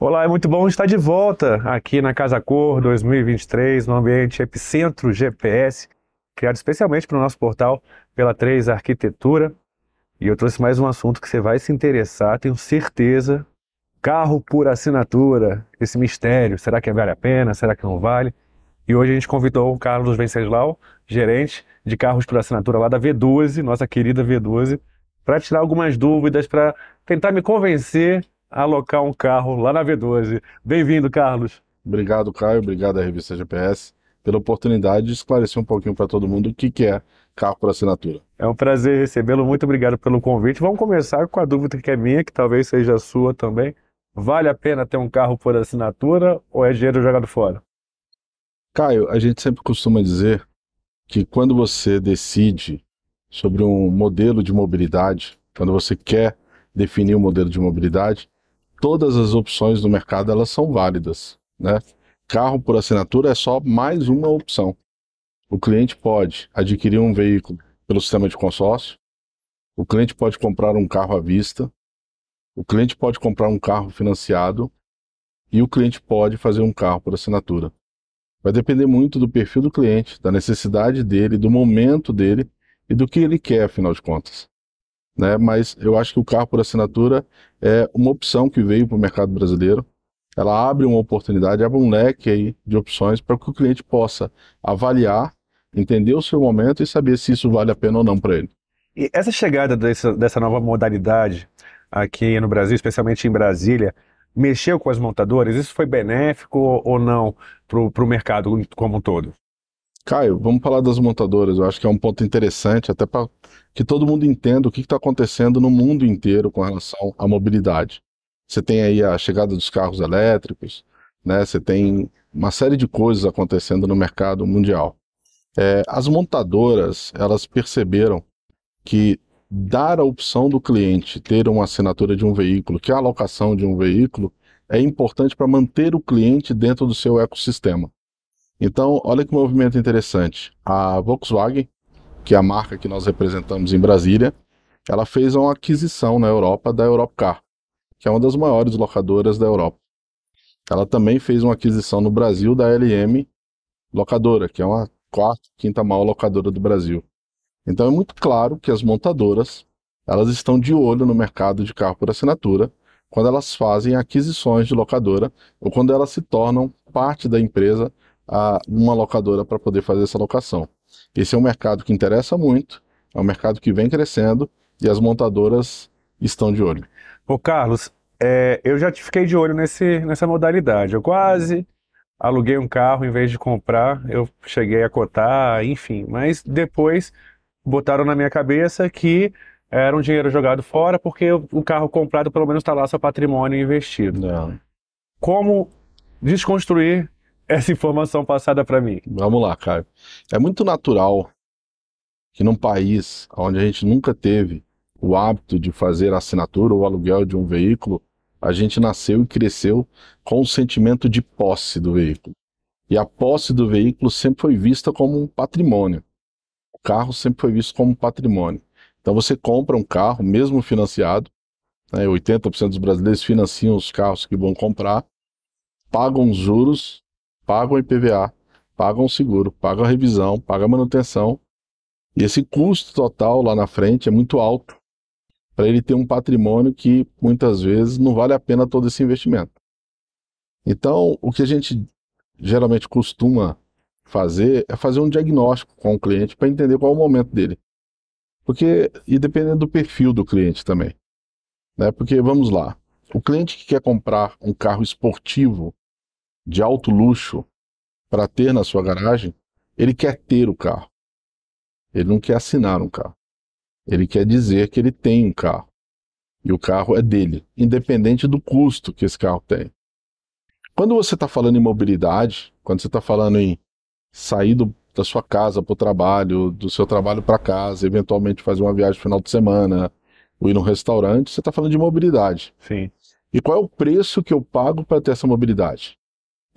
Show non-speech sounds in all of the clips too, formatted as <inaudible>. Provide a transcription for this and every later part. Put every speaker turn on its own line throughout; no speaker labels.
Olá, é muito bom estar de volta aqui na Casa Cor 2023, no ambiente Epicentro GPS, criado especialmente para o nosso portal pela 3 Arquitetura. E eu trouxe mais um assunto que você vai se interessar, tenho certeza. Carro por assinatura, esse mistério, será que vale a pena, será que não vale? E hoje a gente convidou o Carlos Venceslau, gerente de carros por assinatura lá da V12, nossa querida V12, para tirar algumas dúvidas, para tentar me convencer alocar um carro lá na V12. Bem-vindo, Carlos. Obrigado, Caio. Obrigado à revista GPS pela oportunidade
de esclarecer um pouquinho para todo mundo o que, que é carro por assinatura.
É um prazer recebê-lo. Muito obrigado pelo convite. Vamos começar com a dúvida que é minha, que talvez seja sua também. Vale a pena ter um carro por assinatura ou é dinheiro jogado fora? Caio, a gente sempre
costuma dizer que quando você decide sobre um modelo de mobilidade, quando você quer definir um modelo de mobilidade, todas as opções do mercado elas são válidas, né? Carro por assinatura é só mais uma opção. O cliente pode adquirir um veículo pelo sistema de consórcio, o cliente pode comprar um carro à vista, o cliente pode comprar um carro financiado e o cliente pode fazer um carro por assinatura. Vai depender muito do perfil do cliente, da necessidade dele, do momento dele e do que ele quer, afinal de contas né? Mas eu acho que o carro por assinatura é uma opção que veio para o mercado brasileiro. Ela abre uma oportunidade, abre um leque aí de opções para que o cliente possa
avaliar, entender o seu momento e saber se isso vale a pena ou não para ele. E essa chegada dessa, dessa nova modalidade aqui no Brasil, especialmente em Brasília, mexeu com as montadoras? Isso foi benéfico ou não para o mercado como um todo?
Caio, vamos falar das montadoras. Eu acho que é um ponto interessante, até para que todo mundo entenda o que está acontecendo no mundo inteiro com relação à mobilidade. Você tem aí a chegada dos carros elétricos, né? Você tem uma série de coisas acontecendo no mercado mundial. É, as montadoras elas perceberam que dar a opção do cliente ter uma assinatura de um veículo, que é a alocação de um veículo, é importante para manter o cliente dentro do seu ecossistema. Então, olha que movimento interessante. A Volkswagen, que é a marca que nós representamos em Brasília, ela fez uma aquisição na Europa da Europcar, que é uma das maiores locadoras da Europa. Ela também fez uma aquisição no Brasil da LM Locadora, que é uma quarta, quinta maior locadora do Brasil. Então é muito claro que as montadoras, elas estão de olho no mercado de carro por assinatura, quando elas fazem aquisições de locadora ou quando elas se tornam parte da empresa a uma locadora para poder fazer essa locação. Esse é um mercado que interessa muito, é um mercado que vem crescendo
e as montadoras estão de olho. Ô Carlos, é, eu já fiquei de olho nesse, nessa modalidade. Eu quase aluguei um carro em vez de comprar, eu cheguei a cotar, enfim, mas depois botaram na minha cabeça que era um dinheiro jogado fora porque o carro comprado pelo menos está lá seu patrimônio investido. Não. Como desconstruir essa informação passada para mim. Vamos lá, Caio.
É muito natural que num país onde a gente nunca teve o hábito de fazer assinatura ou aluguel de um veículo, a gente nasceu e cresceu com o sentimento de posse do veículo. E a posse do veículo sempre foi vista como um patrimônio. O carro sempre foi visto como um patrimônio. Então você compra um carro, mesmo financiado, né, 80% dos brasileiros financiam os carros que vão comprar, pagam os juros pagam IPVA, pagam seguro, pagam revisão, pagam manutenção. E esse custo total lá na frente é muito alto para ele ter um patrimônio que muitas vezes não vale a pena todo esse investimento. Então, o que a gente geralmente costuma fazer é fazer um diagnóstico com o cliente para entender qual é o momento dele. Porque, e dependendo do perfil do cliente também. Né? Porque, vamos lá, o cliente que quer comprar um carro esportivo de alto luxo para ter na sua garagem, ele quer ter o carro. Ele não quer assinar um carro. Ele quer dizer que ele tem um carro. E o carro é dele, independente do custo que esse carro tem. Quando você está falando em mobilidade, quando você está falando em sair do, da sua casa para o trabalho, do seu trabalho para casa, eventualmente fazer uma viagem no final de semana, ou ir num restaurante, você está falando de mobilidade. Sim. E qual é o preço que eu pago para ter essa mobilidade?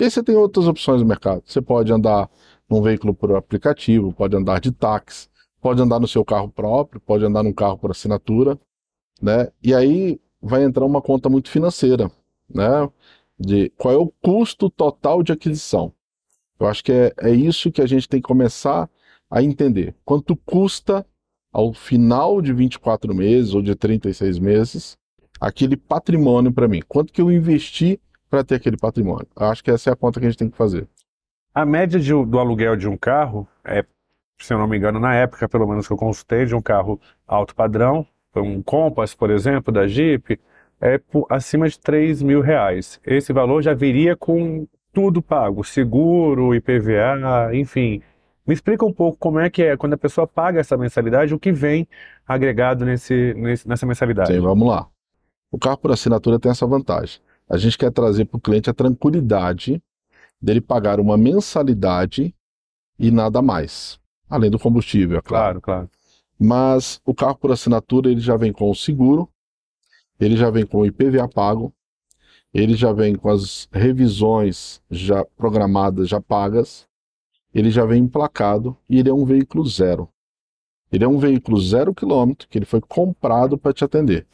E aí você tem outras opções no mercado. Você pode andar num veículo por aplicativo, pode andar de táxi, pode andar no seu carro próprio, pode andar num carro por assinatura, né? E aí vai entrar uma conta muito financeira, né? De qual é o custo total de aquisição. Eu acho que é, é isso que a gente tem que começar a entender. Quanto custa ao final de 24 meses ou de 36 meses aquele patrimônio para mim? Quanto que eu investi para ter aquele patrimônio. Acho que essa é a conta que a gente tem que fazer.
A média de, do aluguel de um carro é, se eu não me engano, na época, pelo menos que eu consultei, de um carro alto padrão, um Compass, por exemplo, da Jeep, é por, acima de 3 mil reais. Esse valor já viria com tudo pago, seguro, IPVA, enfim. Me explica um pouco como é que é, quando a pessoa paga essa mensalidade, o que vem agregado nesse, nesse nessa mensalidade. Sim, vamos lá. O carro por assinatura tem essa vantagem. A gente quer trazer
para o cliente a tranquilidade dele pagar uma mensalidade e nada mais. Além do combustível, é claro. Claro, claro. Mas o carro por assinatura ele já vem com o seguro, ele já vem com o IPVA pago, ele já vem com as revisões já programadas, já pagas, ele já vem emplacado e ele é um veículo zero. Ele é um veículo zero quilômetro que ele foi comprado para te atender.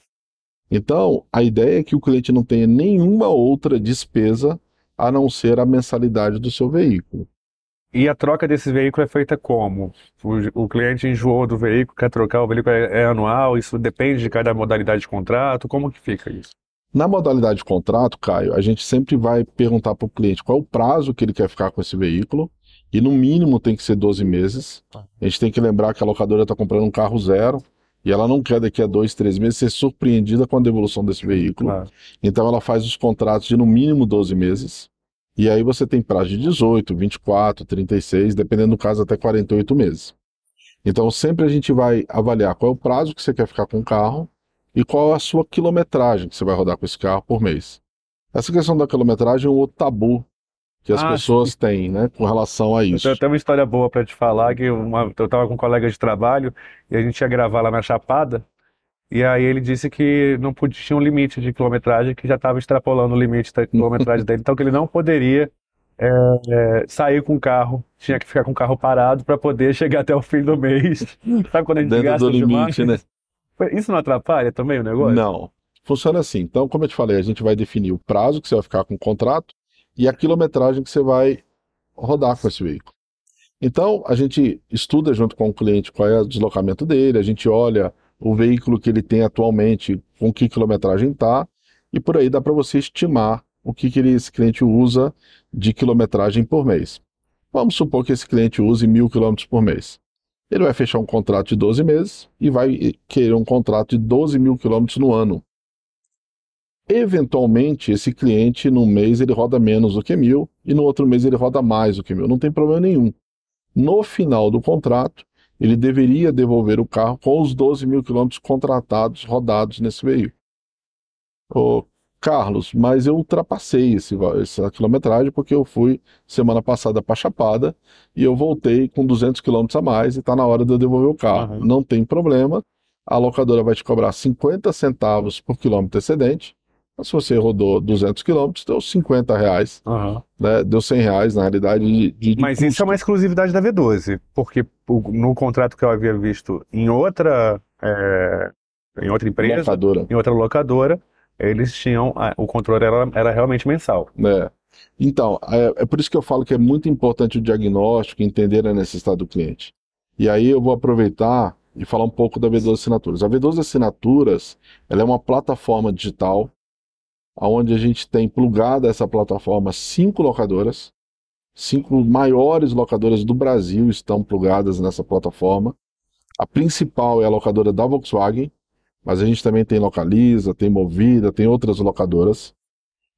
Então, a ideia é que o cliente não tenha nenhuma outra despesa a não ser a mensalidade do seu veículo.
E a troca desse veículo é feita como? O, o cliente enjoou do veículo, quer trocar, o veículo é, é, anual, isso depende de cada modalidade de contrato, como que fica isso?
Na modalidade de contrato, Caio, a gente sempre vai perguntar para o cliente qual é o prazo que ele quer ficar com esse veículo, e no mínimo tem que ser 12 meses. A gente tem que lembrar que a locadora está comprando um carro zero, e ela não quer, daqui a dois, três meses, ser surpreendida com a devolução desse veículo. Claro. Então ela faz os contratos de no mínimo 12 meses. E aí você tem prazo de 18, 24, 36, dependendo do caso, até 48 meses. Então sempre a gente vai avaliar qual é o prazo que você quer ficar com o carro e qual é a sua quilometragem que você vai rodar com esse carro por mês. Essa questão da quilometragem é um outro tabu que as ah, pessoas têm, né,
com relação a isso. Eu tenho uma história boa para te falar, que uma, eu estava com um colega de trabalho e a gente ia gravar lá na Chapada, e aí ele disse que não podia, tinha um limite de quilometragem, que já estava extrapolando o limite da quilometragem <laughs> dele, então que ele não poderia é, é, sair com o carro, tinha que ficar com o carro parado para poder <laughs> chegar até o fim do mês. Sabe quando a gente Dentro gasta do limite, demais? né? Isso não atrapalha também o
negócio? Não. Funciona assim. Então, como eu te falei, a gente vai definir o prazo que você vai ficar com o contrato, e a quilometragem que você vai rodar com esse veículo. Então, a gente estuda junto com o cliente qual é o deslocamento dele, a gente olha o veículo que ele tem atualmente, com que quilometragem está, e por aí dá para você estimar o que, que esse cliente usa de quilometragem por mês. Vamos supor que esse cliente use mil quilômetros por mês. Ele vai fechar um contrato de 12 meses e vai querer um contrato de 12 mil quilômetros no ano. Eventualmente, esse cliente, num mês, ele roda menos do que mil e no outro mês ele roda mais do que mil. Não tem problema nenhum. No final do contrato, ele deveria devolver o carro com os 12 mil quilômetros contratados, rodados nesse veículo. Ô, Carlos, mas eu ultrapassei esse, essa quilometragem porque eu fui semana passada para Chapada e eu voltei com 200 quilômetros a mais e está na hora de eu devolver o carro. Uhum. Não tem problema, a locadora vai te cobrar 50 centavos por quilômetro excedente mas então, se você rodou 200 quilômetros, deu
50 reais, uhum. né? deu 100 reais na realidade de, de Mas custo. isso é uma exclusividade da V12, porque no contrato que eu havia visto em outra, é, em outra empresa, locadora. em outra locadora, eles tinham, o controle era, era realmente mensal.
É. Então, é, é por isso que eu falo que é muito importante o diagnóstico, entender a necessidade do cliente. E aí eu vou aproveitar e falar um pouco da V12 Assinaturas. A V12 Assinaturas ela é uma plataforma digital onde a gente tem plugada essa plataforma cinco locadoras, cinco maiores locadoras do Brasil estão plugadas nessa plataforma. A principal é a locadora da Volkswagen, mas a gente também tem Localiza, tem Movida, tem outras locadoras.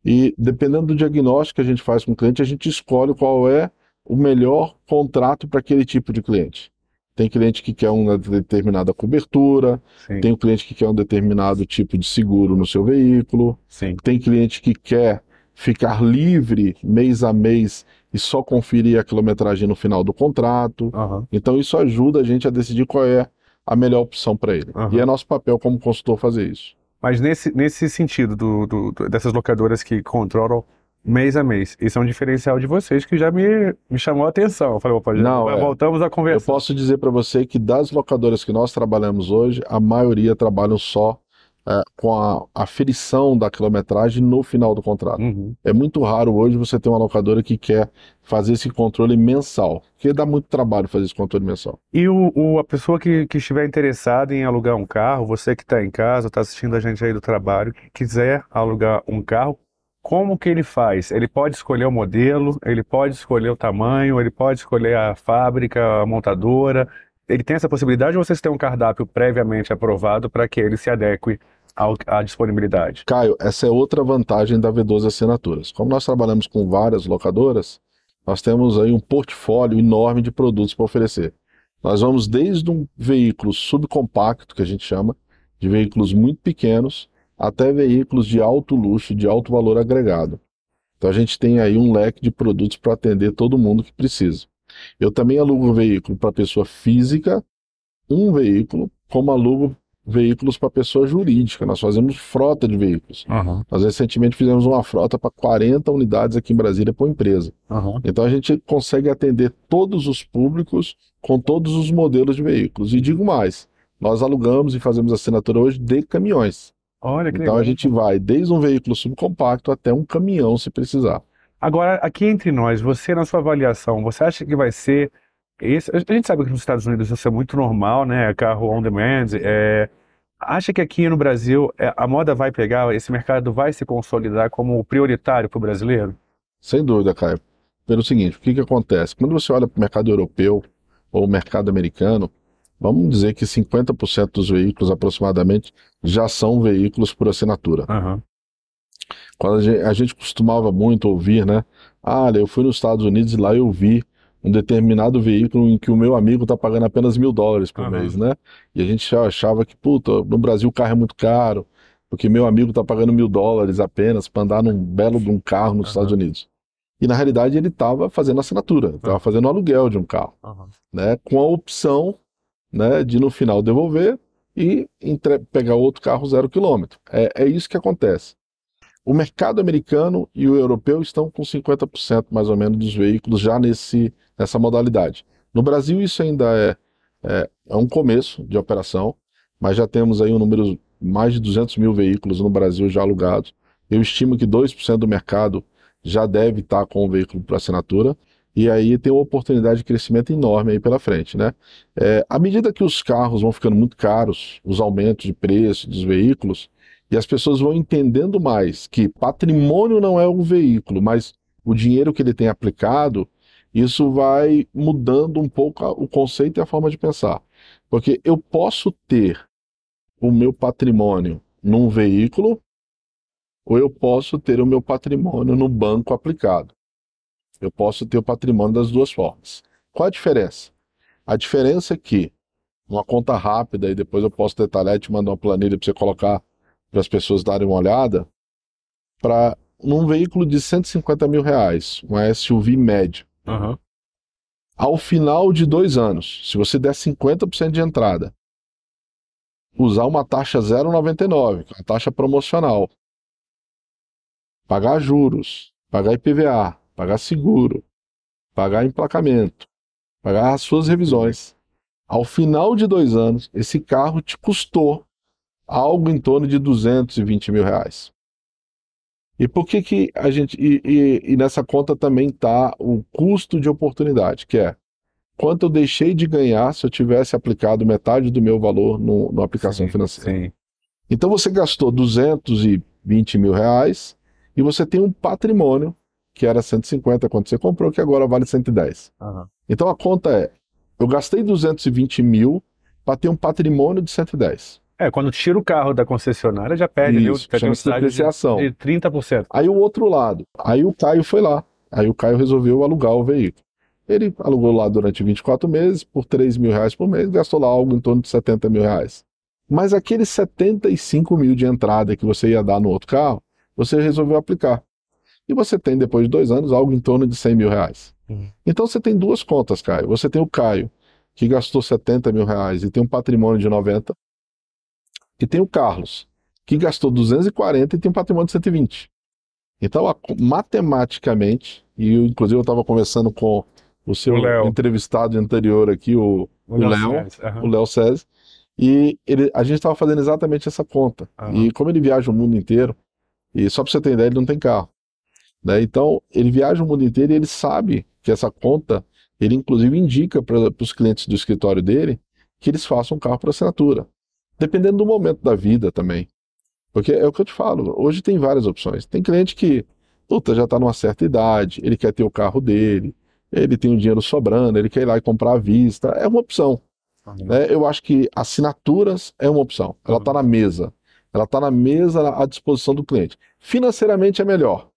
E dependendo do diagnóstico que a gente faz com o cliente, a gente escolhe qual é o melhor contrato para aquele tipo de cliente. Tem cliente que quer uma determinada cobertura, Sim. tem um cliente que quer um determinado tipo de seguro no seu veículo, Sim. tem cliente que quer ficar livre mês a mês e só conferir a quilometragem no final do contrato. Uhum. Então isso ajuda a gente a decidir qual é a melhor opção para ele. Uhum. E é nosso papel como
consultor fazer isso. Mas nesse, nesse sentido do, do, dessas locadoras que controlam mês a mês. Isso é um diferencial de vocês que já me, me chamou a atenção. Eu falei, opa, já Não, é.
voltamos a conversar. Eu posso dizer para você que das locadoras que nós trabalhamos hoje, a maioria trabalham só é, com a aferição da quilometragem no final do contrato. Uhum. É muito raro hoje você ter uma locadora que quer fazer esse controle mensal, porque dá muito trabalho fazer esse controle mensal.
E o, o a pessoa que, que, estiver interessada em alugar um carro, você que está em casa, está assistindo a gente aí do trabalho, quiser alugar um carro, como que ele faz? Ele pode escolher o modelo, ele pode escolher o tamanho, ele pode escolher a fábrica, a montadora. Ele tem essa possibilidade ou vocês têm um cardápio previamente aprovado para que ele se adeque ao, à disponibilidade? Caio, essa é outra vantagem da V12 Assinaturas.
Como nós trabalhamos com várias locadoras, nós temos aí um portfólio enorme de produtos para oferecer. Nós vamos desde um veículo subcompacto, que a gente chama, de veículos muito pequenos, até veículos de alto luxo, de alto valor agregado. Então a gente tem aí um leque de produtos para atender todo mundo que precisa. Eu também alugo veículo para pessoa física, um veículo, como alugo veículos para pessoa jurídica. Nós fazemos frota de veículos. Uhum. Nós recentemente fizemos uma frota para 40 unidades aqui em Brasília por empresa. Uhum. Então a gente consegue atender todos os públicos com todos os modelos de veículos. E digo mais, nós alugamos e fazemos assinatura hoje
de caminhões. Olha, que então legal. a gente vai
desde um veículo subcompacto até um caminhão, se
precisar. Agora, aqui entre nós, você, na sua avaliação, você acha que vai ser. Esse... A gente sabe que nos Estados Unidos isso é muito normal, né? Carro on demand. É... Acha que aqui no Brasil é, a moda vai pegar, esse mercado vai se consolidar como prioritário para o brasileiro?
Sem dúvida, Caio. Pelo seguinte, o que, que acontece? Quando você olha para o mercado europeu ou o mercado americano, vamos dizer que 50% dos veículos aproximadamente já são veículos por assinatura. Uhum. Quando a gente, a gente, costumava muito ouvir, né? Ah, eu fui nos Estados Unidos e lá eu vi um determinado veículo em que o meu amigo está pagando apenas mil dólares por uhum. mês, né? E a gente achava que, puta, no Brasil o carro é muito caro, porque meu amigo está pagando mil dólares apenas para andar num belo de um carro nos uhum. Estados Unidos. E na realidade ele estava fazendo assinatura, estava fazendo aluguel de um carro, né? Com a opção né, de no final devolver e entre, pegar outro carro zero quilômetro. É, é isso que acontece. O mercado americano e o europeu estão com 50% mais ou menos dos veículos já nesse, nessa modalidade. No Brasil isso ainda é, é, é um começo de operação, mas já temos aí um número mais de 200 mil veículos no Brasil já alugados. Eu estimo que 2% do mercado já deve estar com o veículo para assinatura e aí tem uma oportunidade de crescimento enorme aí pela frente, né? É, à medida que os carros vão ficando muito caros, os aumentos de preço dos veículos, e as pessoas vão entendendo mais que patrimônio não é o veículo, mas o dinheiro que ele tem aplicado, isso vai mudando um pouco o conceito e a forma de pensar. Porque eu posso ter o meu patrimônio num veículo, ou eu posso ter o meu patrimônio no banco aplicado. Eu posso ter o patrimônio das duas formas. Qual a diferença? A diferença é que uma conta rápida, e depois eu posso detalhar e te mandar uma planilha para você colocar para as pessoas darem uma olhada, para num veículo de 150 mil reais, uma SUV média. Uhum. Ao final de dois anos, se você der 50% de entrada, usar uma taxa 0,99, que é uma taxa promocional, pagar juros, pagar IPVA, pagar seguro, pagar emplacamento, pagar as suas revisões. Ao final de dois anos, esse carro te custou algo em torno de 220 mil reais. E por que que a gente e, e, e nessa conta também está o custo de oportunidade, que é quanto eu deixei de ganhar se eu tivesse aplicado metade do meu valor no, na aplicação sim, financeira. Sim. Então você gastou 220 mil reais e você tem um patrimônio que era 150 quando você comprou, que agora vale 110. Uhum. Então a conta é: eu gastei 220 mil para ter um patrimônio de 110.
É, quando tira o carro da concessionária, já perde Isso, ali, de, de 30%. Aí o outro lado.
Aí o Caio foi lá. Aí o Caio resolveu alugar o veículo. Ele alugou lá durante 24 meses, por 3 mil reais por mês, gastou lá algo em torno de 70 mil reais. Mas aqueles 75 mil de entrada que você ia dar no outro carro, você resolveu aplicar e você tem, depois de dois anos, algo em torno de 100 mil reais. Uhum. Então você tem duas contas, Caio. Você tem o Caio, que gastou 70 mil reais e tem um patrimônio de 90, e tem o Carlos, que gastou 240 e tem um patrimônio de 120. Então, a, matematicamente, e eu, inclusive eu estava conversando com o seu o entrevistado anterior aqui, o Léo, o Léo César, e ele, a gente estava fazendo exatamente essa conta. Uhum. E como ele viaja o mundo inteiro, e só para você ter ideia, ele não tem carro. Né? Então, ele viaja o mundo inteiro e ele sabe que essa conta, ele inclusive indica para os clientes do escritório dele que eles façam um carro por assinatura. Dependendo do momento da vida também. Porque é o que eu te falo, hoje tem várias opções. Tem cliente que, puta, já está numa certa idade, ele quer ter o carro dele, ele tem o dinheiro sobrando, ele quer ir lá e comprar à vista. É uma opção. Né? Eu acho que assinaturas é uma opção. Ela está na mesa. Ela está na mesa à disposição do cliente. Financeiramente é melhor.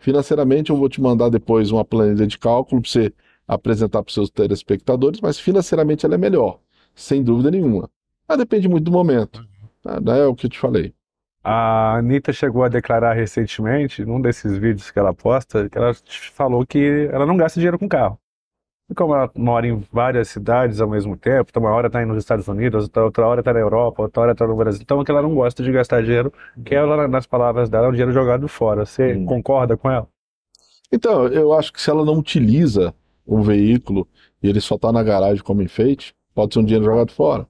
Financeiramente, eu vou te mandar depois uma planilha de cálculo para você apresentar para os seus telespectadores, mas financeiramente ela é melhor, sem dúvida nenhuma. Mas depende muito do momento.
Né? É o que eu te falei. A Anitta chegou a declarar recentemente, num desses vídeos que ela posta, que ela falou que ela não gasta dinheiro com carro como ela mora em várias cidades ao mesmo tempo, então uma hora está nos Estados Unidos, outra hora está na Europa, outra hora está no Brasil, então é que ela não gosta de gastar dinheiro, que é ela, nas palavras dela, é um dinheiro jogado fora. Você hum. concorda com ela?
Então, eu acho que se ela não utiliza o veículo e ele só está na garagem como enfeite, pode ser um dinheiro jogado fora.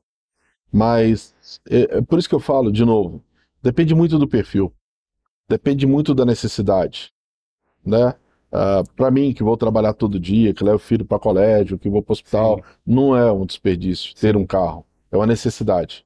Mas, é, é por isso que eu falo, de novo, depende muito do perfil, depende muito da necessidade, né? Uh, ah, para mim, que vou trabalhar todo dia, que levo o filho para colégio, que vou para o hospital, Sim. não é um desperdício ter um carro, é uma necessidade.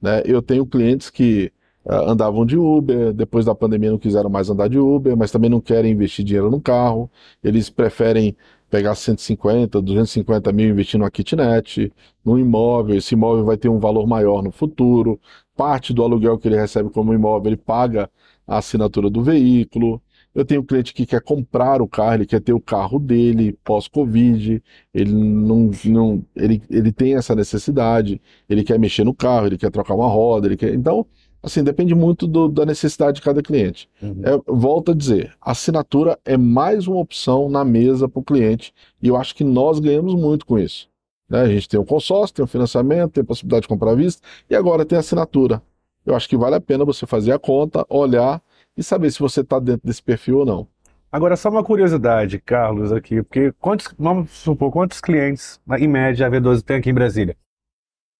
Né? Eu tenho clientes que uh, andavam de Uber, depois da pandemia não quiseram mais andar de Uber, mas também não querem investir dinheiro no carro, eles preferem pegar 150, 250 mil investindo numa kitnet, num imóvel, esse imóvel vai ter um valor maior no futuro, parte do aluguel que ele recebe como imóvel ele paga a assinatura do veículo, eu tenho um cliente que quer comprar o carro, ele quer ter o carro dele pós-Covid, ele não, não ele, ele tem essa necessidade, ele quer mexer no carro, ele quer trocar uma roda, ele quer. Então, assim, depende muito do, da necessidade de cada cliente. Uhum. É, volto a dizer, a assinatura é mais uma opção na mesa para o cliente e eu acho que nós ganhamos muito com isso. Né? A gente tem o um consórcio, tem o um financiamento, tem a possibilidade de comprar à vista e agora tem a assinatura. Eu acho que vale a pena você fazer a conta, olhar e saber se você está dentro desse perfil ou não.
Agora, só uma curiosidade, Carlos, aqui, porque quantos, vamos supor, quantos clientes, em média, a V12 tem aqui em Brasília?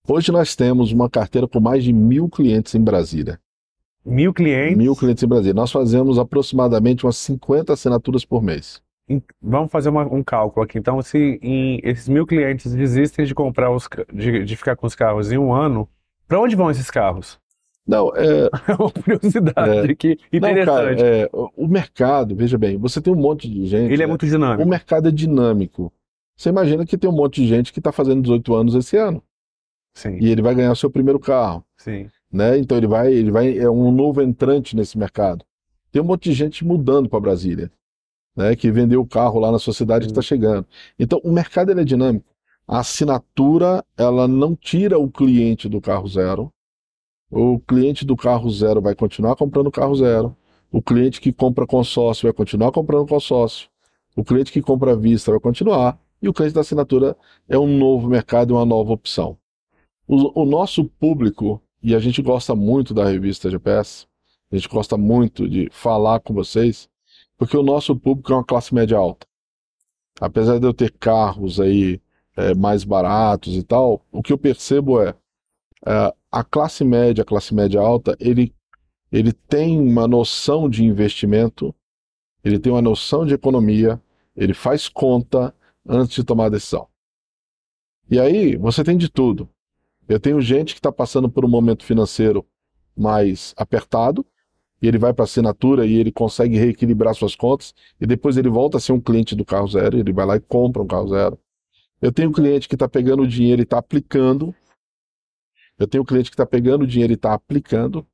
Hoje nós temos uma carteira com mais de mil clientes
em Brasília. Mil clientes? Mil clientes em Brasília. Nós fazemos aproximadamente umas 50
assinaturas por mês. Vamos fazer uma, um cálculo aqui. Então, se em, esses mil clientes desistem de comprar os, de, de ficar com os carros em um ano, para onde vão esses carros? Não, é... é <laughs> uma curiosidade é... que interessante. Não, cara,
é... O mercado, veja bem, você tem um monte de gente. Ele é né? muito dinâmico. O mercado é dinâmico. Você imagina que tem um monte de gente que está fazendo 18 anos esse ano. Sim. E ele vai ganhar o seu primeiro carro. Sim. Né? Então ele vai, ele vai, é um novo entrante nesse mercado. Tem um monte de gente mudando para Brasília, né? Que vendeu o carro lá na sua cidade tá Sim. que está chegando. Então o mercado é dinâmico. A assinatura ela não tira o cliente do carro zero, o cliente do carro zero vai continuar comprando carro zero. O cliente que compra consórcio vai continuar comprando consórcio. O cliente que compra vista vai continuar. E o cliente da assinatura é um novo mercado, é uma nova opção. O, o nosso público, e a gente gosta muito da revista GPS, a gente gosta muito de falar com vocês, porque o nosso público é uma classe média alta. Apesar de eu ter carros aí é, mais baratos e tal, o que eu percebo é, é a classe média, a classe média alta, ele, ele tem uma noção de investimento, ele tem uma noção de economia, ele faz conta antes de tomar a decisão. E aí você tem de tudo. Eu tenho gente que está passando por um momento financeiro mais apertado, e ele vai para a assinatura e ele consegue reequilibrar suas contas, e depois ele volta a ser um cliente do carro zero, ele vai lá e compra um carro zero. Eu tenho um cliente que está pegando o dinheiro e está aplicando eu tenho um cliente que está pegando o dinheiro e está aplicando,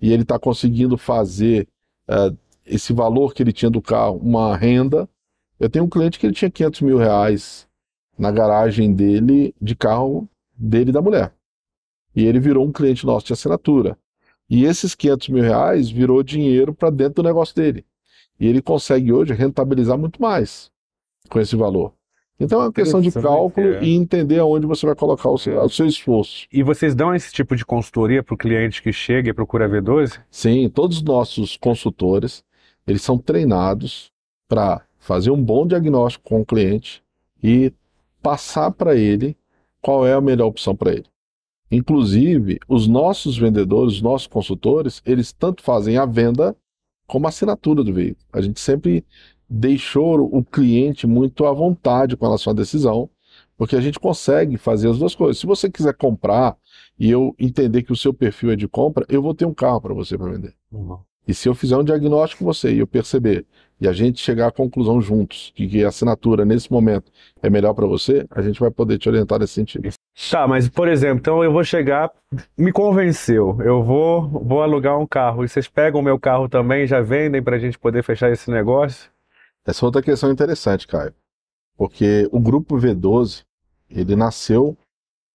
e ele está conseguindo fazer uh, esse valor que ele tinha do carro uma renda. Eu tenho um cliente que ele tinha 500 mil reais na garagem dele, de carro dele e da mulher. E ele virou um cliente nosso de assinatura. E esses 500 mil reais virou dinheiro para dentro do negócio dele. E ele consegue hoje rentabilizar muito mais com esse valor. Então é uma questão de cálculo
é. e entender aonde você vai colocar o seu, o seu, esforço. E vocês dão esse tipo de consultoria para o cliente que chega e procura a V12? Sim, todos os nossos consultores, eles são
treinados para fazer um bom diagnóstico com o cliente e passar para ele qual é a melhor opção para ele. Inclusive, os nossos vendedores, os nossos consultores, eles tanto fazem a venda como a assinatura do veículo. A gente sempre deixou o cliente muito à vontade com relação à decisão, porque a gente consegue fazer as duas coisas. Se você quiser comprar e eu entender que o seu perfil é de compra, eu vou ter um carro para você para vender. Uhum. E se eu fizer um diagnóstico com você e eu perceber e a gente chegar à conclusão juntos que, que a assinatura nesse momento é melhor para você, a gente vai poder te orientar nesse sentido.
Tá, mas por exemplo, então eu vou chegar, me convenceu, eu vou vou alugar um carro e vocês pegam o meu carro também, já vendem para a gente poder fechar esse negócio? Essa é outra questão
interessante, Caio. Porque o grupo V12, ele nasceu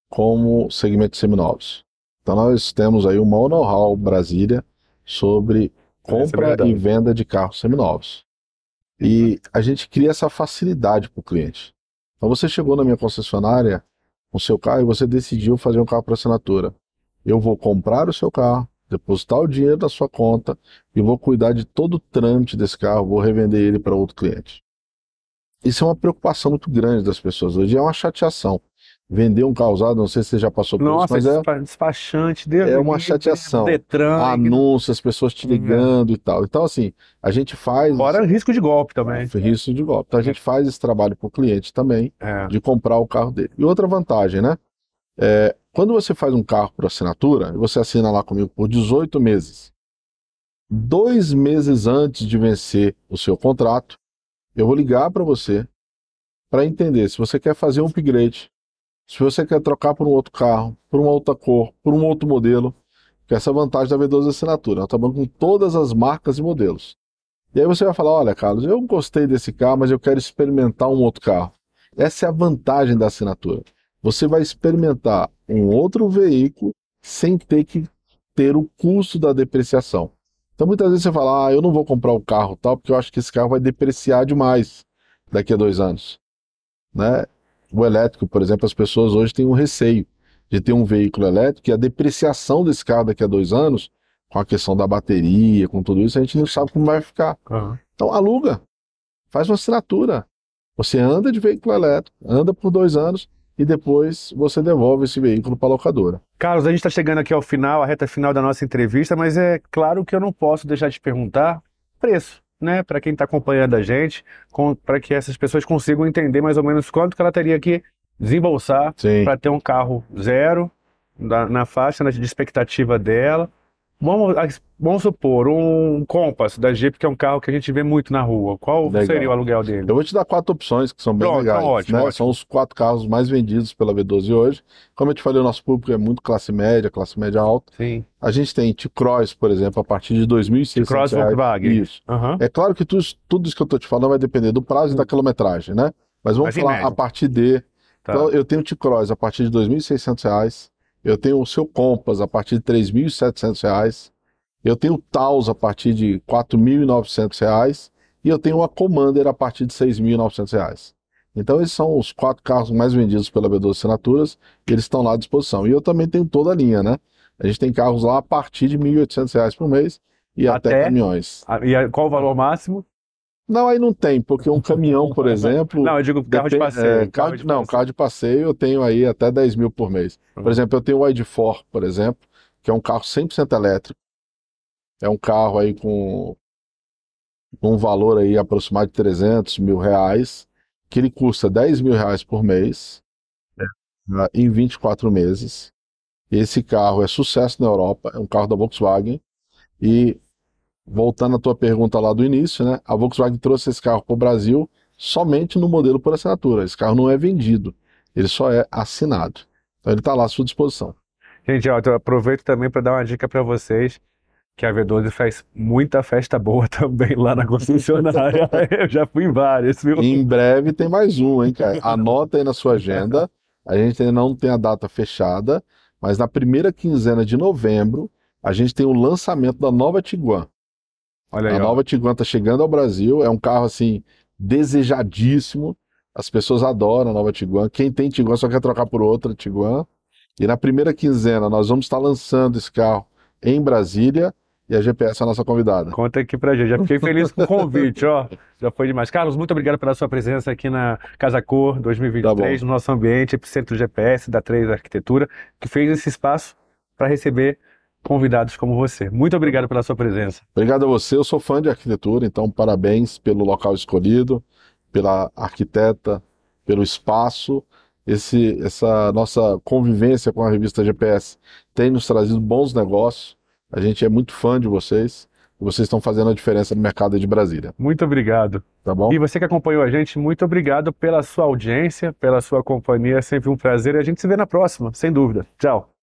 como segmento seminovos. Então nós temos aí uma know-how Brasília sobre é compra é e venda de carros seminovos. E a gente cria essa facilidade para o cliente. Então você chegou na minha concessionária com seu carro e você decidiu fazer um carro para assinatura. Eu vou comprar o seu carro, depositar o dinheiro da sua conta e vou cuidar de todo o trâmite desse carro, vou revender ele para outro cliente. Isso é uma preocupação muito grande das pessoas hoje, é uma chateação. Vender um carro usado, não sei se você já passou por Nossa, isso, mas
é despachante, Deus é uma chateação.
Detran, as pessoas te ligando hum. e tal. Então assim, a gente faz Fora risco de golpe também. É, risco de golpe. Então a gente faz esse trabalho para o cliente também é. de comprar o carro dele. E outra vantagem, né? É, quando você faz um carro por assinatura, você assina lá comigo por 18 meses. Dois meses antes de vencer o seu contrato, eu vou ligar para você para entender se você quer fazer um upgrade, se você quer trocar por um outro carro, por uma outra cor, por um outro modelo, que essa é a vantagem da V12 assinatura. Ela trabalha tá com todas as marcas e modelos. E aí você vai falar: olha, Carlos, eu gostei desse carro, mas eu quero experimentar um outro carro. Essa é a vantagem da assinatura você vai experimentar um outro veículo sem ter que ter o custo da depreciação. Então muitas vezes você fala, ah, eu não vou comprar o um carro tal, porque eu acho que esse carro vai depreciar demais daqui a dois anos. Né? O elétrico, por exemplo, as pessoas hoje têm um receio de ter um veículo elétrico e a depreciação desse carro daqui a dois anos, com a questão da bateria, com tudo isso, a gente não sabe como vai ficar. Uhum. Então aluga, faz uma assinatura. Você anda de veículo elétrico, anda por dois anos, e depois você devolve esse veículo para a locadora.
Carlos, a gente está chegando aqui ao final, a reta final da nossa entrevista, mas é claro que eu não posso deixar de perguntar preço, né? Para quem está acompanhando a gente, para que essas pessoas consigam entender mais ou menos quanto que ela teria que desembolsar para ter um carro zero na, na faixa na, de expectativa dela Vamos, vamos supor, um Compass da Jeep, que é um carro que a gente vê muito na rua. Qual legal. seria o aluguel dele? Eu vou te dar quatro opções que são bem Pronto, tá legais. ótimo, né? ótimo. Tá são os quatro carros
mais vendidos pela V12 hoje. Como eu te falei, o nosso público é muito classe média, classe média alta. Sim. A gente tem T-Cross, por exemplo, a partir de 2.600 T-Cross Volkswagen. Isso. Uhum. É claro que tu, tudo isso que eu estou te falando vai depender do prazo uhum. e da hum. quilometragem, né? Mas vamos Mas falar a partir de... Tá. Então, eu tenho T-Cross a partir de R$ 2.600 eu tenho o seu Compass a partir de R$ reais, eu tenho o Taos a partir de R$ 4.900 e eu tenho a Commander a partir de R$ reais. Então esses são os quatro carros mais vendidos pela B12 Assinaturas e eles estão lá à disposição. E eu também tenho toda a linha, né? A gente tem carros lá a partir de R$ 1.800 por mês e até, até caminhões.
E qual o valor máximo?
Não, aí não tem, porque um caminhão, por <laughs> exemplo. Não, eu digo carro de passeio. É, carro, carro de não, passeio. carro de passeio eu tenho aí até 10 mil por mês. Por uhum. exemplo, eu tenho o ID4, por exemplo, que é um carro 100% elétrico. É um carro aí com um valor aí aproximado de 300 mil reais, que ele custa 10 mil reais por mês é. Ah, em 24 meses. Esse carro é sucesso na Europa, é um carro da Volkswagen. E voltando à tua pergunta lá do início, né? A Volkswagen trouxe esse carro para o Brasil somente no modelo por assinatura. Esse carro não é vendido,
ele só é assinado. Então ele está lá à sua disposição. Gente, ó, eu aproveito também para dar uma dica para vocês que a V12 faz muita festa boa <laughs> também lá na concessionária. <laughs> eu
já fui em várias, viu? Em breve tem mais um, hein, cara? Anota aí na sua agenda. A gente ainda não tem a data fechada, mas na primeira quinzena de novembro a gente tem o lançamento da nova Tiguan. Olha aí, a ó. nova Tiguan tá chegando ao Brasil, é um carro assim desejadíssimo. As pessoas adoram a nova Tiguan. Quem tem Tiguan só quer trocar por outra Tiguan. E na primeira quinzena nós vamos estar lançando esse carro em Brasília e a GPS é a nossa convidada. Conta aqui pra gente. Já
fiquei feliz com o convite, ó. <laughs> Já foi demais. Carlos, muito obrigado pela sua presença aqui na Casa Cor 2023, tá no nosso ambiente, epicentro GPS da 3 Arquitetura, que fez esse espaço para receber convidados como você. Muito obrigado pela sua presença.
Obrigado a você. Eu sou fã de arquitetura, então parabéns pelo local escolhido, pela arquiteta, pelo espaço. Esse, essa nossa convivência com a revista GPS tem nos trazido bons negócios. A gente é muito fã de vocês. Vocês estão fazendo a diferença no mercado de Brasília.
Muito obrigado. Tá bom? E você que acompanhou a gente, muito obrigado pela sua audiência, pela sua companhia. É sempre um prazer. E a gente se vê na próxima, sem dúvida. Tchau.